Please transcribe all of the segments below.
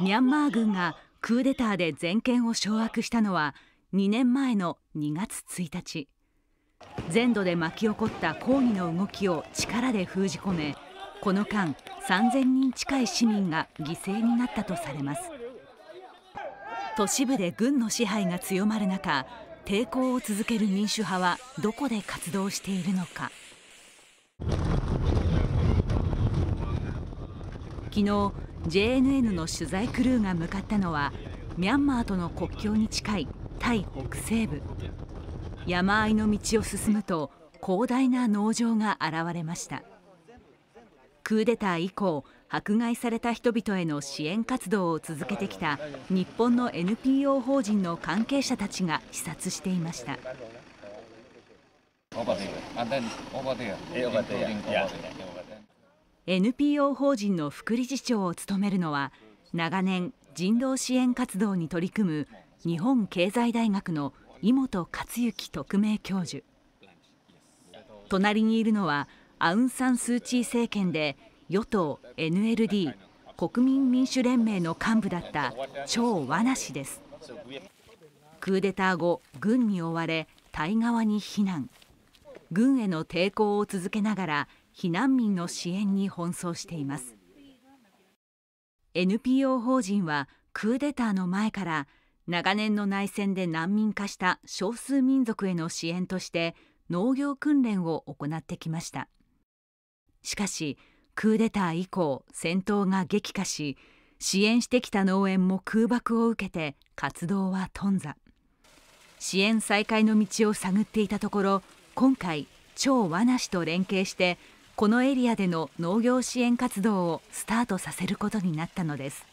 ミャンマー軍がクーデターで全権を掌握したのは2年前の2月1日全土で巻き起こった抗議の動きを力で封じ込めこの間3000人近い市民が犠牲になったとされます都市部で軍の支配が強まる中抵抗を続ける民主派はどこで活動しているのか昨日 JNN の取材クルーが向かったのはミャンマーとの国境に近いタイ北西部山あいの道を進むと広大な農場が現れましたクーデター以降迫害された人々への支援活動を続けてきた日本の NPO 法人の関係者たちが視察していました NPO 法人の副理事長を務めるのは長年人道支援活動に取り組む日本経済大学の井本克行特命教授隣にいるのはアウン・サン・スー・チー政権で与党 NLD 国民民主連盟の幹部だった張和那氏ですクーデター後軍に追われタイ側に避難軍への抵抗を続けながら避難民の支援に奔走しています NPO 法人はクーデターの前から長年の内戦で難民化した少数民族への支援として農業訓練を行ってきましたしかしクーデター以降戦闘が激化し支援してきた農園も空爆を受けて活動は頓挫支援再開の道を探っていたところ今回超罠師と連携してこのエリアでの農業支援活動をスタートさせることになったのです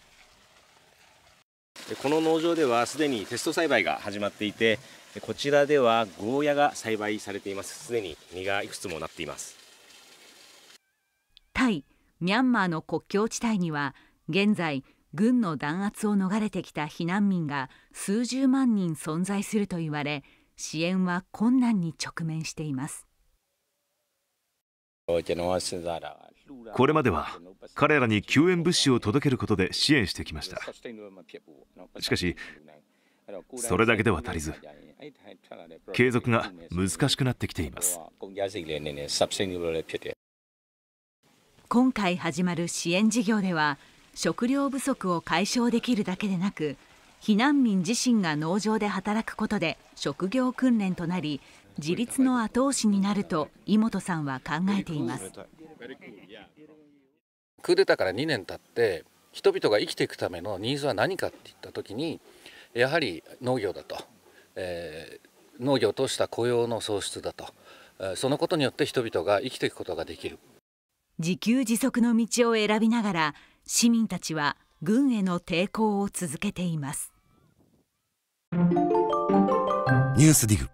この農場ではすでにテスト栽培が始まっていてこちらではゴーヤが栽培されていますすでに実がいくつもなっていますタイ、ミャンマーの国境地帯には現在軍の弾圧を逃れてきた避難民が数十万人存在すると言われ支援は困難に直面していますこれまでは彼らに救援物資を届けることで支援してきましたしかしそれだけでは足りず継続が難しくなってきています今回始まる支援事業では食料不足を解消できるだけでなく避難民自身が農場で働くことで職業訓練となり自立の後押しになると井本さんは考えていますクーデターから2年経って人々が生きていくためのニーズは何かって言った時にやはり農業だと、えー、農業を通した雇用の創出だとそのことによって人々が生きていくことができる自給自足の道を選びながら市民たちは軍への抵抗を続けています。ニュースディグ